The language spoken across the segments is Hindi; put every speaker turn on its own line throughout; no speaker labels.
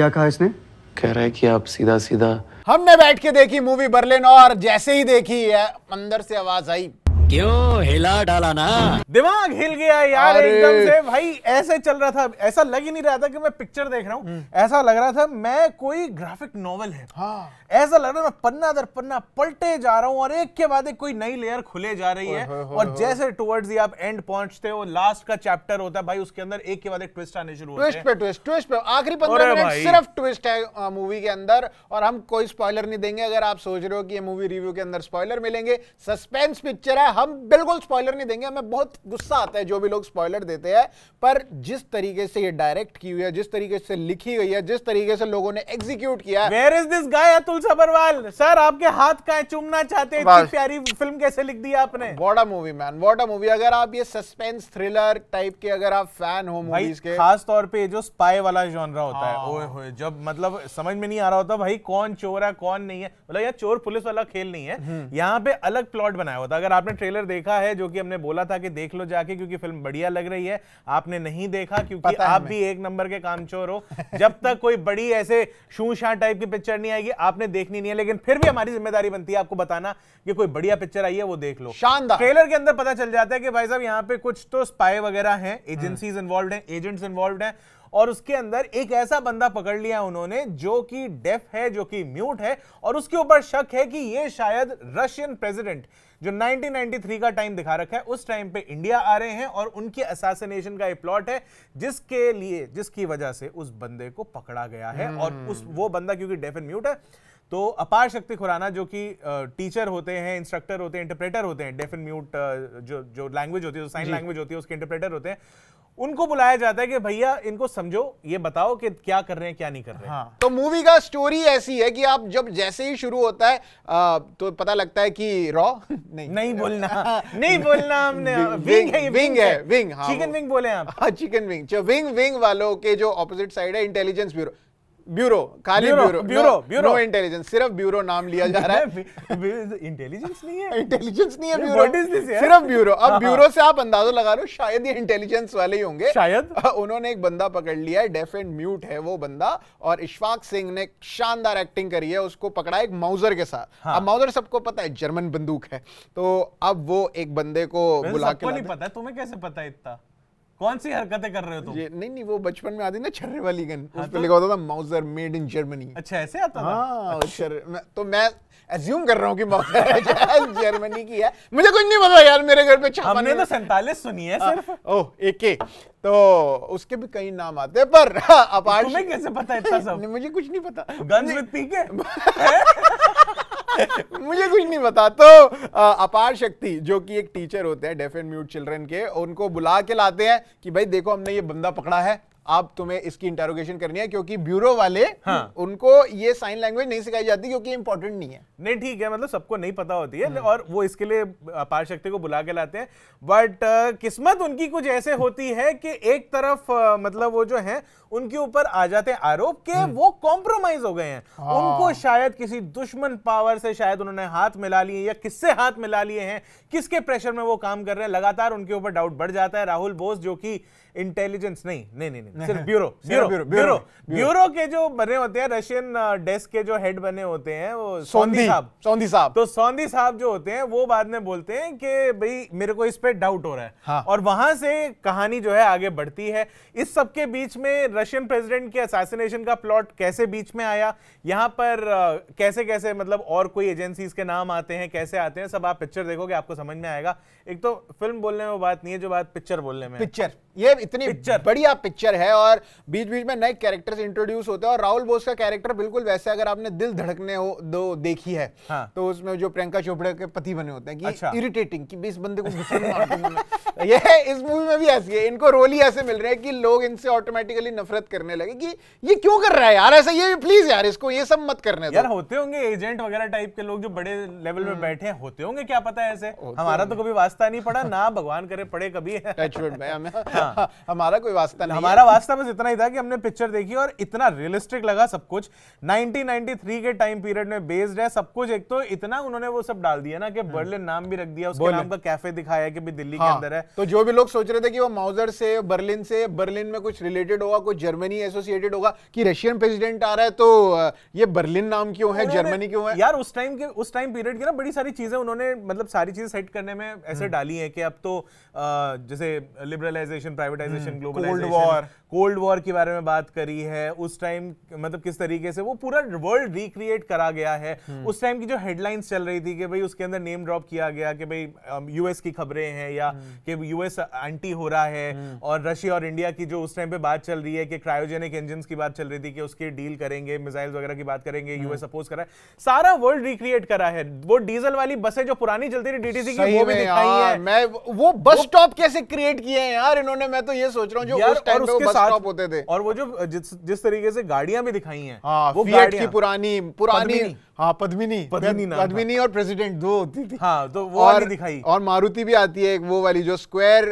क्या कहा इसने कह रहा है कि आप सीधा सीधा
हमने बैठ के देखी मूवी बर्लिन और जैसे ही देखी है अंदर से आवाज आई
क्यों हिला डाला ना दिमाग हिल गया यार एकदम से भाई ऐसे चल रहा था ऐसा लग ही नहीं रहा था कि मैं पिक्चर देख रहा हूँ हम्म। ऐसा लग रहा था मैं कोई ग्राफिक नॉवल है हाँ। ऐसा लग रहा मैं पन्ना दर पन्ना पलटे जा रहा हूँ और एक के बाद एक कोई नई लेयर खुले जा रही है और जैसे टुवर्ड्स आप एंड पहुंचते हो लास्ट का चैप्टर होता है भाई उसके अंदर एक के बाद एक ट्विस्ट आने शुरू ट्विस्ट पे ट्विस्ट ट्विस्ट पे
आखिरी पंद्रह मिनट सिर्फ ट्विस्ट है मूवी के अंदर और हम कोई स्पॉइलर नहीं देंगे अगर आप सोच रहे हो कि ये मूवी रिव्यू के अंदर स्पॉइलर मिलेंगे सस्पेंस पिक्चर है हम बिल्कुल स्पॉइलर नहीं देंगे हमें बहुत गुस्सा आता है जो भी लोग स्पॉइलर देते हैं पर जिस तरीके से ये डायरेक्ट
की हुई है जिस तरीके
से लिखी गई है जिस तरीके से लोगों ने एग्जीक्यूट किया where is this
guy Atul Sabharwal sir आपके हाथ का चूमना चाहते हैं प्यारी फिल्म कैसे लिख दी आपने
what a movie man what a movie अगर आप ये सस्पेंस थ्रिलर टाइप के अगर आप फैन हो मूवीज के
खास तौर पे जो स्पाई वाला जॉनरा होता है हाँ। ओए होए जब मतलब समझ में नहीं आ रहा होता भाई कौन चोर है कौन नहीं है मतलब यार चोर पुलिस वाला खेल नहीं है हम्म। यहाँ पे अलग प्लॉट बनाया होता अगर आपने ट्रेलर देखा है जो कि हमने बोला था कि देख लो जाके क्योंकि फिल्म बढ़िया लग रही है आपने नहीं देखा क्योंकि आप भी एक नंबर के कामचोर हो जब तक कोई बड़ी ऐसे शूशाह टाइप की पिक्चर नहीं आएगी आपने देखनी नहीं है लेकिन फिर भी हमारी जिम्मेदारी बनती है आपको बताना कि कोई बढ़िया पिक्चर आई है वो देख लो शानदार ट्रेलर के अंदर पता चल जाता है कि भाई साहब यहाँ पे कुछ तो स्पाई वगैरह है एजेंसी इन्वॉल्व है एजेंट्स इन्वॉल्व है और उसके अंदर एक ऐसा बंदा पकड़ लिया उन्होंने जो कि डेफ है जो कि म्यूट है और उसके ऊपर शक है कि ये शायद रशियन प्रेसिडेंट जो 1993 का टाइम दिखा रखा है उस टाइम पे इंडिया आ रहे हैं और उनके असासिनेशन का प्लॉट है जिसके लिए जिसकी वजह से उस बंदे को पकड़ा गया है और hmm. उस वो बंदा क्योंकि डेफ एंड म्यूट है तो अपार शक्ति खुराना जो कि टीचर होते हैं इंस्ट्रक्टर होते हैं इंटरप्रेटर होते हैं डेफ एंड म्यूट जो जो लैंग्वेज होती है जो साइन लैंग्वेज होती है उसके इंटरप्रेटर होते हैं उनको बुलाया जाता है कि भैया इनको समझो ये बताओ कि क्या कर रहे हैं क्या नहीं कर रहे हैं हाँ। तो मूवी का स्टोरी ऐसी है कि आप
जब जैसे ही शुरू होता है आ, तो पता लगता है कि रॉ नहीं नहीं बोलना नहीं बोलना हमने विंग है विंग है विंग चिकन विंग बोले आप चिकन विंग विंग विंग वालों के जो ऑपोजिट साइड है इंटेलिजेंस ब्यूरो ब्यूरो खाली ब्यूरो ब्यूरो ब्यूरो इंटेलिजेंस सिर्फ ब्यूरो नाम लिया जा रहा है
इंटेलिजेंस नहीं है इंटेलिजेंस नहीं है ब्यूरो सिर्फ ब्यूरो अब हाँ, हाँ। ब्यूरो
से आप अंदाजा लगा लो शायद ये इंटेलिजेंस वाले ही होंगे शायद हाँ, उन्होंने एक बंदा पकड़ लिया है डेफ एंड म्यूट है वो बंदा और इश्फाक सिंह ने शानदार एक्टिंग करी है उसको पकड़ा एक माउजर के साथ अब माउजर सबको पता है जर्मन बंदूक है तो अब वो एक बंदे को बुला के नहीं
पता तुम्हें कैसे पता है इतना कौन सी हरकतें कर रहे हो तुम ये नहीं नहीं
वो बचपन में आती ना छर्रे वाली गन हाँ, उस पे तो- लिखा होता था माउजर मेड इन जर्मनी अच्छा ऐसे आता था हां अच्छा। मैं, तो मैं एज्यूम कर रहा हूँ कि माउजर जर्मनी की है मुझे कुछ नहीं पता यार मेरे घर पे छापा हमने तो सैंतालीस सुनी है हाँ, सिर्फ ओह एके तो उसके भी कई नाम आते हैं पर अपार्ट तो तुम्हें कैसे पता इतना सब मुझे कुछ नहीं पता गन्स विद पीके मुझे कुछ नहीं बता तो अपार शक्ति जो कि एक टीचर होते हैं डेफ एंड म्यूट चिल्ड्रन के उनको बुला के लाते हैं कि भाई देखो हमने ये बंदा पकड़ा है आप तुम्हें इसकी इंटेरोगेशन करनी है क्योंकि ब्यूरो वाले हाँ। उनको ये साइन लैंग्वेज नहीं सिखाई
जाती क्योंकि इंपॉर्टेंट नहीं है नहीं ठीक है मतलब सबको नहीं पता होती है और वो इसके लिए अपार शक्ति को बुला के लाते हैं बट किस्मत उनकी कुछ ऐसे होती है कि एक तरफ मतलब वो जो है उनके ऊपर आ जाते हैं आरोप के हम्म। वो कॉम्प्रोमाइज हो गए हैं हाँ। उनको शायद किसी दुश्मन पावर से शायद उन्होंने हाथ मिला लिए या किससे हाथ मिला लिए हैं किसके प्रेशर में वो काम कर रहे हैं लगातार उनके ऊपर डाउट बढ़ जाता है राहुल बोस जो कि इंटेलिजेंस नहीं नहीं नहीं नहीं सिर्फ bureau bureau bureau bureau bureau के जो बने होते हैं रशियन डेस्क uh, के जो हेड बने होते हैं वो सौंधी साहब सौंधी साहब तो सौंधी साहब जो होते हैं वो बाद में बोलते हैं कि भाई मेरे को इस पे डाउट हो रहा है हाँ। और वहां से कहानी जो है आगे बढ़ती है इस सब के बीच में रशियन प्रेसिडेंट के असैसिनेशन का प्लॉट कैसे बीच में आया यहां पर uh, कैसे कैसे मतलब और कोई एजेंसीज के नाम आते हैं कैसे आते हैं सब आप पिक्चर देखोगे आपको समझ में आएगा एक तो फिल्म बोलने में बात नहीं है जो बात पिक्चर बोलने में पिक्चर ये इतनी पिक्चर बढ़िया पिक्चर है
और बीच बीच में नए कैरेक्टर्स इंट्रोड्यूस होते हैं और राहुल बोस का कैरेक्टर बिल्कुल वैसे अगर आपने दिल धड़कने हो दो देखी है हाँ। तो उसमें जो प्रियंका चोपड़ा के पति बने होते हैं कि अच्छा। इरिटेटिंग कि इस बंदे को ये इस मूवी में भी ऐसी है इनको रोल ही ऐसे मिल रहे हैं कि लोग इनसे ऑटोमेटिकली नफरत करने लगे कि ये क्यों कर रहा है यार ऐसा ये प्लीज यार इसको ये सब मत करने यार होते
होंगे एजेंट वगैरह टाइप के लोग जो बड़े लेवल में हम्म। बैठे हैं होते होंगे क्या पता है ऐसे हमारा तो कभी वास्ता नहीं पड़ा ना भगवान करे पड़े कभी हमारा कोई वास्ता नहीं हमारा वास्ता बस इतना ही था कि हमने पिक्चर देखी और इतना रियलिस्टिक लगा सब कुछ 1993 के टाइम पीरियड में बेस्ड है सब कुछ एक तो इतना उन्होंने वो सब डाल दिया ना कि बर्लिन हम्म। नाम भी रख दिया उसके नाम का कैफे दिखाया कि भी दिल्ली के हाँ, अंदर है तो जो भी लोग सोच रहे थे कि वो माउजर से बर्लिन से बर्लिन में कुछ रिलेटेड
होगा कुछ जर्मनी एसोसिएटेड होगा कि रशियन प्रेसिडेंट आ रहा है तो ये बर्लिन नाम क्यों है जर्मनी क्यों है
यार उस टाइम के उस टाइम पीरियड की ना बड़ी सारी चीजें उन्होंने मतलब सारी चीजें सेट करने में ऐसे हम्म। डाली है कि अब तो जैसे liberalisation privatisation privatisation globalisation cold war cold war के बारे में बात करी है उस टाइम मतलब किस तरीके से वो पूरा वर्ल्ड रिक्रिएट करा गया है hmm. उस टाइम की जो हेडलाइंस चल रही थी कि भाई उसके अंदर नेम ड्रॉप किया गया कि भाई यूएस um, की खबरें हैं या hmm. कि यूएस एंटी हो रहा है hmm. और रशिया और इंडिया की जो उस टाइम पे बात चल रही है कि क्रायोजेनिक इंजन की बात चल रही थी कि उसके डील करेंगे मिसाइल वगैरह की बात करेंगे यूएस अपोज करा है सारा वर्ल्ड रिक्रिएट करा है वो डीजल वाली बसें जो पुरानी चलती थी डीटीसी की वो भी दिखाई है मैं वो बस स्टॉप कैसे क्रिएट किए हैं यार इन्होंने उन्होंने मैं तो ये सोच रहा हूँ जो उस टाइम पे बस स्टॉप होते थे और वो जो जिस जिस तरीके से गाड़ियां भी दिखाई हैं हाँ, वो की पुरानी पुरानी हाँ पद्मिनी पद्मिनी नाम पद्मिनी और प्रेसिडेंट दो होती थी हाँ तो वो और, दिखाई और मारुति
भी आती है एक वो वाली जो स्क्वायर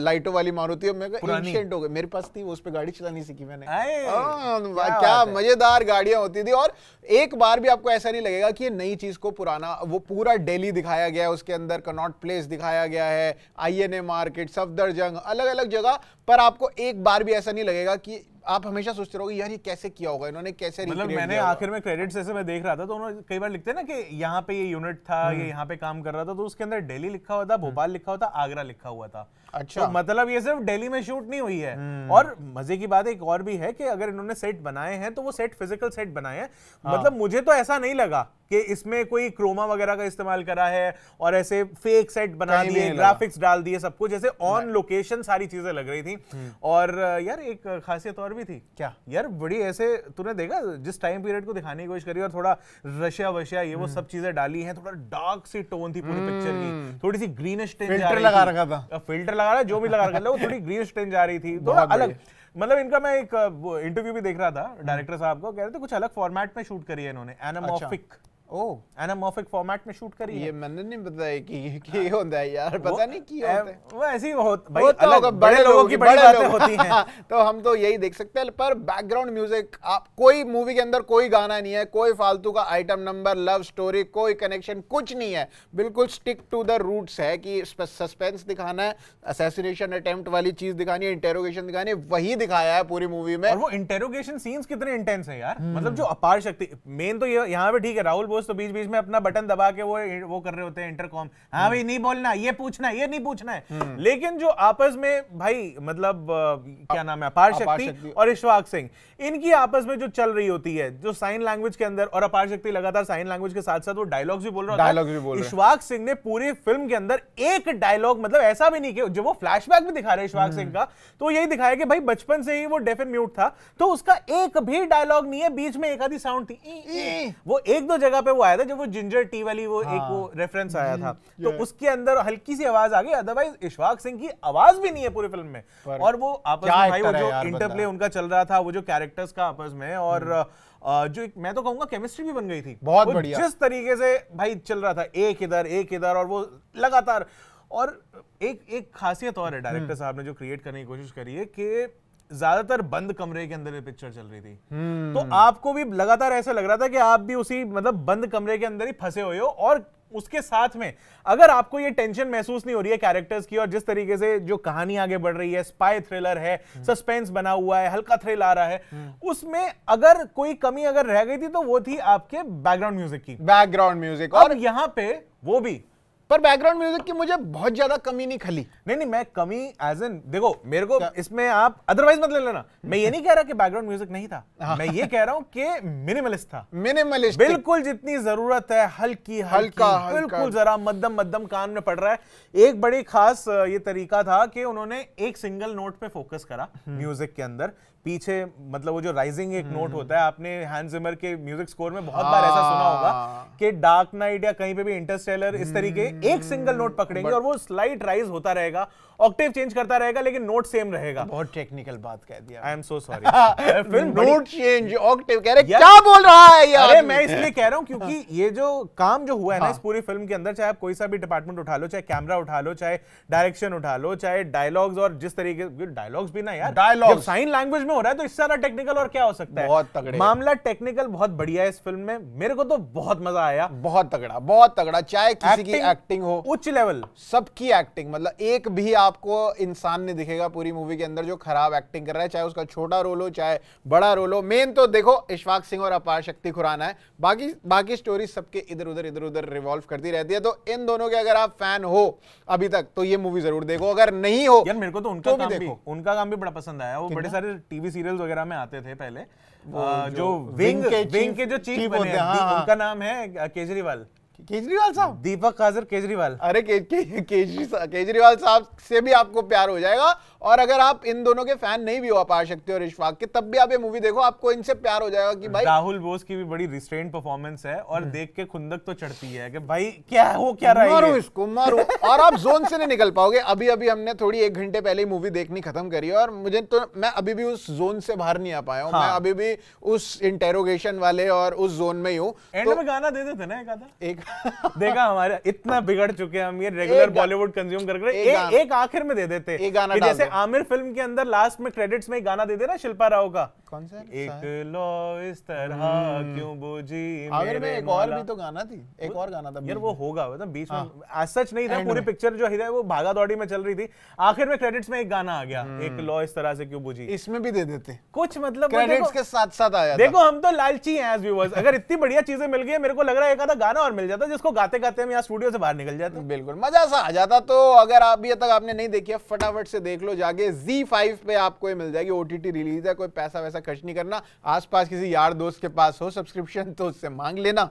लाइटो वाली मारुति और मेरे हो गई मेरे पास थी वो उस पर गाड़ी चलानी सीखी मैंने आ, हाँ, क्या, क्या मजेदार गाड़ियां होती थी और एक बार भी आपको ऐसा नहीं लगेगा कि ये नई चीज को पुराना वो पूरा डेली दिखाया गया है उसके अंदर कनॉट प्लेस दिखाया गया है आई मार्केट सफदरजंग अलग अलग जगह पर आपको एक बार भी ऐसा नहीं लगेगा कि आप हमेशा सोचते रहोगे यार ये कैसे किया होगा इन्होंने कैसे मतलब मैंने आखिर
में क्रेडिट से मैं देख रहा था तो उन्होंने कई बार लिखते ना कि यहाँ पे ये यूनिट था ये हम्म। यहाँ पे काम कर रहा था तो उसके अंदर दिल्ली लिखा हुआ था हम्म। भोपाल लिखा हुआ था आगरा लिखा हुआ था अच्छा तो मतलब ये सिर्फ दिल्ली में शूट नहीं हुई है हम्म। और मजे की बात एक और भी है कि अगर इन्होंने सेट बनाए हैं तो वो सेट फिजिकल सेट बनाए हैं हाँ। मतलब मुझे तो ऐसा नहीं लगा कि इसमें कोई क्रोमा वगैरह का इस्तेमाल करा है और ऐसे फेक सेट बना दिए ग्राफिक्स डाल दिए सब कुछ जैसे ऑन लोकेशन सारी चीजें लग रही थी हम्म। और यार एक खासियत और भी थी क्या यार बड़ी ऐसे तूने देखा जिस टाइम पीरियड को दिखाने की कोशिश करी और थोड़ा रशिया वशिया ये वो हम्म। सब चीजें डाली हैं थोड़ा डार्क सी टोन थी पूरी पिक्चर की हम्म। थोड़ी सी ग्रीनिश टेन फिल्टर लगा रखा था फिल्टर लगा रहा जो भी लगा रखा था वो थोड़ी ग्रीनिश टेन जा रही थी थोड़ा अलग मतलब इनका मैं एक इंटरव्यू भी देख रहा था डायरेक्टर साहब को कह रहे थे कुछ अलग फॉर्मेट में शूट करी है इन्होंने एनामोफिक अच्छा। ओह एनामॉर्फिक फॉर्मेट में शूट करी ये मैंने नहीं बताया कि कि होता है यार पता नहीं क्यों होता है
वो ऐसे ही होता
भाई वो तो अलग बड़े, बड़े लोगों की बड़ी बातें होती हैं
तो हम तो यही देख सकते हैं पर बैकग्राउंड म्यूजिक आप कोई मूवी के अंदर कोई गाना नहीं है कोई फालतू का आइटम नंबर लव स्टोरी कोई कनेक्शन कुछ नहीं है बिल्कुल स्टिक टू द रूट्स है कि सस्पेंस दिखाना है असैसिनेशन अटेम्प्ट वाली चीज दिखानी है इंटेरोगेशन दिखानी है वही दिखाया है
पूरी मूवी में और वो इंटेरोगेशन सीन्स कितने इंटेंस है यार हम्म। मतलब जो अपार शक्ति मेन तो यहाँ पे ठीक है राहुल सपोज तो बीच बीच में अपना बटन दबा के वो वो कर रहे होते हैं इंटरकॉम हाँ भाई नहीं बोलना ये पूछना ये नहीं पूछना है हम्म। लेकिन जो आपस में भाई मतलब क्या नाम है अपार शक्ति और इश्वाक सिंह इनकी आपस में जो चल रही होती है जो साइन लैंग्वेज के अंदर और अपार शक्ति लगातार साइन लैंग्वेज के साथ साथ वो डायलॉग्स भी बोल रहा डायलॉग भी बोल इश्वाक सिंह ने पूरी फिल्म के अंदर एक डायलॉग मतलब ऐसा भी नहीं किया जो वो फ्लैशबैक भी दिखा रहे इश्वाक हम्म। सिंह का तो यही दिखाया कि भाई बचपन से ही वो डेफ एंड म्यूट था तो उसका एक भी डायलॉग नहीं है बीच में एक आधी साउंड थी वो एक दो जगह पे वो आया था जब वो जिंजर टी वाली वो एक वो रेफरेंस हाँ। आया था तो उसके अंदर हल्की सी आवाज आ गई अदरवाइज इशवाक सिंह की आवाज भी नहीं है पूरी फिल्म में और वो आपस में भाई वो जो इंटरप्ले उनका चल रहा था वो जो कैरेक्टर्स का आपस में और हम्म। जो एक मैं तो कहूंगा केमिस्ट्री भी बन गई थी बहुत बढ़िया जिस तरीके से भाई चल रहा था एक इधर एक इधर और वो लगातार और एक एक खासियत और है डायरेक्टर हम्म। साहब ने जो क्रिएट करने की कोशिश करी है कि ज्यादातर बंद कमरे के अंदर पिक्चर चल रही थी हम्म। तो आपको भी लगातार ऐसा लग रहा था कि आप भी उसी मतलब बंद कमरे के अंदर ही फंसे हुए हो और उसके साथ में अगर आपको ये टेंशन महसूस नहीं हो रही है कैरेक्टर्स की और जिस तरीके से जो कहानी आगे बढ़ रही है स्पाई थ्रिलर है सस्पेंस हम्म। बना हुआ है हल्का थ्रिल आ रहा है हम्म। उसमें अगर कोई कमी अगर रह गई थी तो वो थी आपके बैकग्राउंड म्यूजिक की बैकग्राउंड म्यूजिक और यहां पे वो भी पर बैकग्राउंड म्यूजिक की मुझे बहुत ज्यादा कमी नहीं खली नहीं नहीं मैं कमी एज एन देखो मेरे को इसमें आप अदरवाइज मत ले लेना मैं ये नहीं कह रहा कि बैकग्राउंड म्यूजिक नहीं था हाँ। मैं ये कह रहा हूँ कि मिनिमलिस्ट था मिनिमलिस्ट बिल्कुल जितनी जरूरत है हल्की हल्का बिल्कुल जरा मध्यम मध्यम कान में पड़ रहा है एक बड़ी खास ये तरीका था कि उन्होंने एक सिंगल नोट पे फोकस करा म्यूजिक हम्म। के अंदर पीछे मतलब वो जो राइजिंग एक नोट हम्म। होता है आपने हैंड जिमर के म्यूजिक स्कोर में बहुत बार ऐसा सुना होगा हाँ। कि डार्क नाइट या कहीं पे भी इंटरस्टेलर इस तरीके एक सिंगल हम्म। नोट पकड़ेंगे और वो स्लाइट राइज होता रहेगा ऑक्टेव चेंज करता रहेगा लेकिन नोट सेम रहेगा बहुत टेक्निकल बात कह दिया I am so sorry film note change octave कह रहे क्या बोल रहा है यार अरे मैं इसलिए कह रहा हूं क्योंकि हाँ। ये जो काम जो हुआ है ना इस हाँ। पूरी फिल्म के अंदर चाहे आप कोई सा भी डिपार्टमेंट उठा लो चाहे कैमरा उठा लो चाहे डायरेक्शन उठा लो चाहे डायलॉग्स और जिस तरीके डायलॉग्स भी ना यार डायलॉग साइन लैंग्वेज में हो रहा है तो इससे ज्यादा टेक्निकल और क्या हो सकता है बहुत तगड़े मामला टेक्निकल बहुत बढ़िया है इस फिल्म में मेरे को तो बहुत मजा आया बहुत तगड़ा बहुत तगड़ा चाहे किसी की एक्टिंग हो उच्च लेवल सबकी
एक्टिंग मतलब एक भी आपको इंसान नहीं दिखेगा पूरी मूवी के अंदर जो खराब एक्टिंग कर रहा है चाहे उसका छोटा रोल हो चाहे बड़ा रोल हो मेन तो देखो इशफाक सिंह और अपार शक्ति खुराना है बाकी बाकी स्टोरी सबके इधर उधर इधर उधर रिवॉल्व करती रहती है तो इन दोनों के अगर आप फैन हो अभी तक तो ये मूवी जरूर देखो अगर नहीं हो यार मेरे को तो उनका तो काम भी
उनका काम भी बड़ा पसंद आया वो बड़े सारे टीवी टीवी सीरियल वगैरह में आते थे पहले जो, विंग, विंग के, जो चीफ, बने हाँ, उनका हाँ। नाम है केजरीवाल केजरीवाल साहब दीपक काजर केजरीवाल अरे के, के, के,
केजरीवाल साहब से भी आपको प्यार हो जाएगा और अगर आप इन दोनों के फैन नहीं भी हो पा सकते और इशफाक के तब भी आप ये मूवी देखो
आपको इनसे प्यार हो जाएगा कि भाई राहुल बोस की भी बड़ी रिस्ट्रेंट परफॉर्मेंस है और हम्म। देख के खुंदक तो चढ़ती है कि भाई क्या हो क्या रहा है
इसको मारो और आप जोन से नहीं निकल पाओगे अभी अभी हमने थोड़ी एक घंटे पहले ही मूवी देखनी खत्म करी है और मुझे तो मैं अभी भी उस जोन से बाहर नहीं आ पाया हूँ मैं हाँ। अभी भी उस इंटेरोगेशन वाले और उस जोन में ही हूँ तो
गाना दे देते ना एक देखा हमारे इतना बिगड़ चुके हैं हम ये रेगुलर बॉलीवुड कंज्यूम कर रहे एक, एक आखिर में दे देते जैसे आमिर फिल्म के अंदर लास्ट में क्रेडिट्स में एक गाना दे देना शिल्पा राव का कौन सा एक लो इस तरह हम्म। क्यों बोझी आमिर में एक और भी तो गाना थी एक और गाना था यार वो होगा मतलब बीच में एज हाँ। सच नहीं था पूरी पिक्चर जो है वो भागा दौड़ी में चल रही थी आखिर में क्रेडिट्स में एक गाना आ गया एक हम्म। लो इस तरह से क्यों बुझी इसमें भी दे देते कुछ मतलब क्रेडिट्स के
साथ साथ आया देखो
हम तो लालची हैं एज व्यूअर्स अगर इतनी बढ़िया चीजें मिल गई है मेरे को लग रहा है एक आधा गाना और मिल जाता जिसको गाते गाते हम यहाँ स्टूडियो से बाहर निकल जाते बिल्कुल मजा सा आ जाता तो
अगर आप ये तक आपने नहीं देखी फटाफट से देख लो जाके जी फाइव पे आपको मिल जाएगी ओटीटी रिलीज है कोई पैसा वैसा खर्च नहीं करना आसपास किसी यार दोस्त के पास हो सब्सक्रिप्शन तो उससे मांग लेना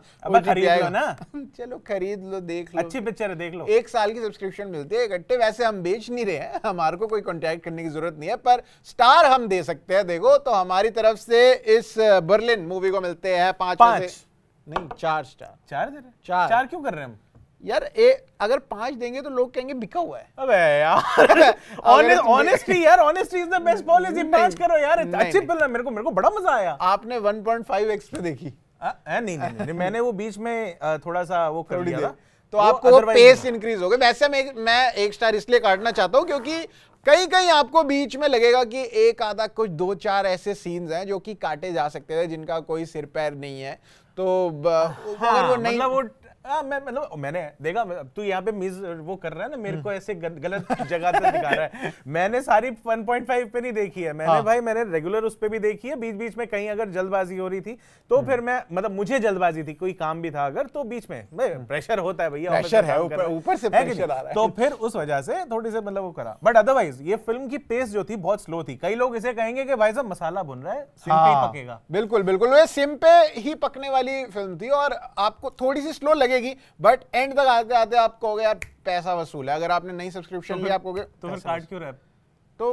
खरीद लो ना चलो खरीद लो देख लो अच्छी पिक्चर है देख लो एक साल की सब्सक्रिप्शन मिलती है इकट्ठे वैसे हम बेच नहीं रहे हैं हमारे को कोई कॉन्टेक्ट करने की जरूरत नहीं है पर स्टार हम दे सकते हैं देखो तो हमारी तरफ से इस बर्लिन मूवी को मिलते हैं पांच, पांच। नहीं चार
स्टार चार दे रहे चार चार क्यों कर रहे हैं हम
यार ए अगर पांच देंगे तो लोग कहेंगे बिका हुआ
है अबे यार ऑनेस्टली यार honestly is the best policy पांच करो यार अच्छी फिल्म मेरे को मेरे को बड़ा मजा आया आपने 1.5x पे देखी आ, आ, नहीं, नहीं, नहीं मैंने वो बीच में थोड़ा सा वो कर लिया तो आपको पेस इंक्रीज हो गया वैसे मैं मैं एक
स्टार इसलिए काटना चाहता हूँ क्योंकि कहीं कहीं आपको बीच में लगेगा कि एक आधा कुछ दो चार ऐसे सीन्स हैं जो कि काटे जा सकते थे जिनका कोई सिर पैर नहीं है तो हाँ, वो नहीं मतलब वो
आ, हाँ, मैं मतलब मैंने देखा तू यहाँ पे मिस वो कर रहा है ना मेरे हम्म। को ऐसे गलत जगह पे दिखा रहा है मैंने सारी 1.5 पे नहीं देखी है मैंने हाँ। भाई मैंने रेगुलर उस पर भी देखी है बीच बीच में कहीं अगर जल्दबाजी हो रही थी तो हम्म। फिर मैं मतलब मुझे जल्दबाजी थी कोई काम भी था अगर तो बीच में प्रेशर हम्म। होता है भैया प्रेशर है ऊपर से प्रेशर आ रहा है तो फिर उस वजह से थोड़ी सी मतलब वो करा बट अदरवाइज ये फिल्म की पेस जो थी बहुत स्लो थी कई लोग इसे कहेंगे कि भाई साहब मसाला भुन रहा है सिम पे हाँ। पकेगा बिल्कुल बिल्कुल सिम पे ही पकने वाली फिल्म थी और
आपको थोड़ी सी स्लो लगे लगेगी बट एंड तक आते आते आप कहोगे यार पैसा वसूल है अगर आपने नई सब्सक्रिप्शन तो लिया आप कहोगे तो फिर काट
क्यों रहा है तो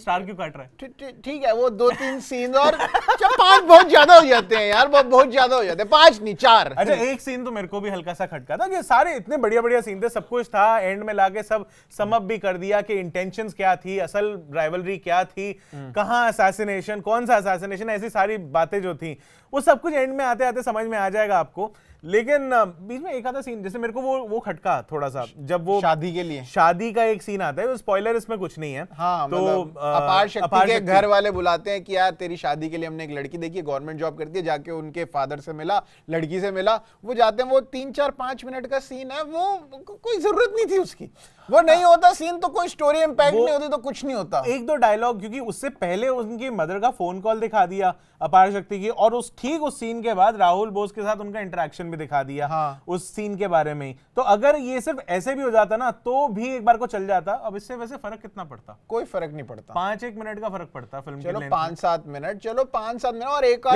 स्टार क्यों काट रहा
है ठीक है वो दो
तीन सीन और पांच बहुत ज्यादा हो जाते हैं यार बहुत बहुत ज्यादा हो जाते हैं पांच नहीं चार अच्छा एक सीन तो मेरे को भी हल्का सा खटका था कि सारे इतने बढ़िया बढ़िया सीन थे सब कुछ था एंड में लाके सब समअप भी कर दिया कि इंटेंशंस क्या थी असल राइवलरी क्या थी हम्म। कहाँ असैसिनेशन कौन सा असैसिनेशन ऐसी सारी बातें जो थी वो सब कुछ एंड में आते आते समझ में आ जाएगा आपको लेकिन बीच में एक आधा सीन जैसे मेरे को वो वो खटका थोड़ा सा जब वो शादी के लिए शादी का एक सीन आता है स्पॉइलर तो इसमें कुछ नहीं है हाँ, तो मतलब अपार शक्ति अपार के शक्ति। घर वाले बुलाते हैं कि
यार तेरी शादी के लिए हमने एक लड़की देखी गवर्नमेंट जॉब करती है जाके उनके फादर से मिला लड़की से मिला वो जाते हैं वो तीन चार पांच मिनट का सीन है वो कोई जरूरत नहीं थी उसकी वो नहीं हाँ।
होता सीन तो कोई स्टोरी इम्पैक्ट नहीं होती तो कुछ नहीं होता एक दो डायलॉग क्योंकि उससे पहले उनकी मदर का फोन कॉल दिखा दिया अपार शक्ति की और उस ठीक उस सीन के बाद राहुल बोस के साथ उनका इंटरेक्शन भी दिखा दिया हाँ। उस सीन के बारे में तो अगर ये सिर्फ ऐसे भी हो जाता ना तो भी एक बार को चल जाता अब इससे वैसे फर्क कितना पड़ता कोई फर्क नहीं पड़ता पांच एक मिनट का फर्क पड़ता फिल्म चलो पांच सात मिनट चलो पांच सात मिनट और एक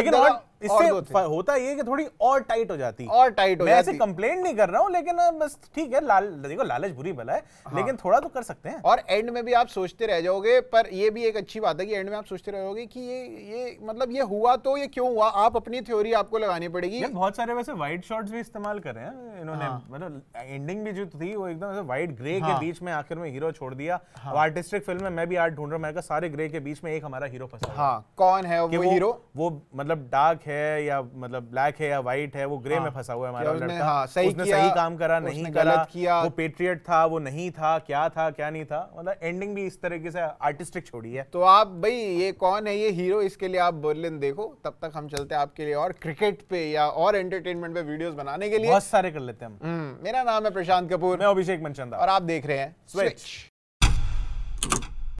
इससे होता ये कि थोड़ी और टाइट हो जाती और टाइट हो मैं जाती। ऐसे कंप्लेन नहीं कर रहा हूँ लेकिन बस ठीक है लाल देखो लालच बुरी भला है हाँ। लेकिन थोड़ा
तो कर सकते हैं और एंड में भी आप सोचते रह जाओगे पर ये भी एक अच्छी बात है कि एंड में आप सोचते रहोगे कि ये ये मतलब ये हुआ तो ये क्यों हुआ आप अपनी थ्योरी आपको लगानी पड़ेगी
बहुत सारे वैसे व्हाइट शॉर्ट्स भी इस्तेमाल कर रहे हैं इन्होंने हाँ। मतलब एंडिंग भी जो थी वो एकदम व्हाइट ग्रे के हाँ। बीच में आखिर में हीरो छोड़ दिया आर्टिस्टिक हाँ। फिल्म में मैं भी आर्ट ढूंढ रहा हूँ सारे ग्रे के बीच में एक हमारा हीरो फंसा कौन है वो हीरो वो मतलब डार्क है या मतलब ब्लैक है या व्हाइट है वो ग्रे हाँ, में फंसा हुआ है हमारा लड़का हाँ, सही उसने किया, सही काम करा नहीं करा किया वो पेट्रियट था वो नहीं था क्या था क्या नहीं था मतलब एंडिंग भी इस तरीके से आर्टिस्टिक छोड़ी है तो आप भाई ये कौन है ये हीरो
इसके लिए आप बर्लिन देखो तब तक हम चलते हैं आपके लिए और क्रिकेट पे या और एंटरटेनमेंट पे वीडियोस बनाने के लिए बहुत सारे कर लेते हैं हम हम्म, मेरा नाम है प्रशांत कपूर मैं अभिषेक मनचंदा और आप देख रहे हैं स्विच